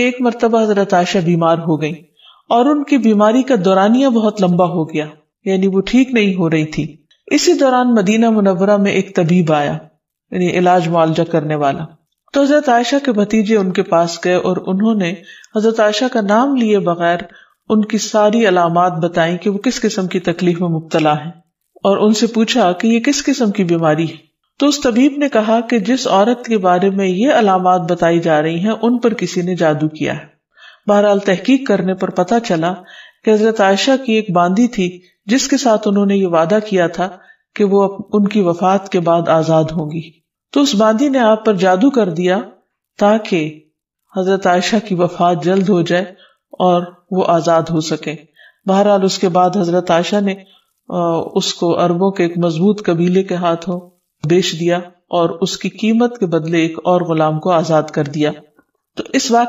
कि एक मरतबा हजरत आयशा बीमार हो गई और उनकी बीमारी का दौरानिया बहुत लंबा हो गया यानी वो ठीक नहीं हो रही थी इसी दौरान मदीना मुनवरा में एक तबीब आया यानी इलाज मुआवजा करने वाला तो हजरत आयशा के भतीजे उनके पास गए और उन्होंने हजरत आयशा का नाम लिए बगैर उनकी सारी अलामत बताई कि वो किस किस्म की तकलीफ में मुबतला है और उनसे पूछा कि ये किस किस्म की बीमारी है तो उस तबीब ने कहा कि जिस औरत के बारे में ये अलामत बताई जा रही हैं उन पर किसी ने जादू किया है बहरहाल तहकीक करने पर पता चला कि हजरत आयशा की एक बांदी थी जिसके साथ उन्होंने ये वादा किया था कि वो उनकी वफात के बाद आजाद होंगी तो उस बांदी ने आप पर जादू कर दिया ताकि हजरत आयशा की वफात जल्द हो जाए और वो आजाद हो सके बहरहाल उसके बाद हजरत आयशा ने उसको अरबों के एक मजबूत कबीले के हाथों बेच दिया और उसकी कीमत के बदले एक और गुलाम को आजाद कर दिया तो इस वाक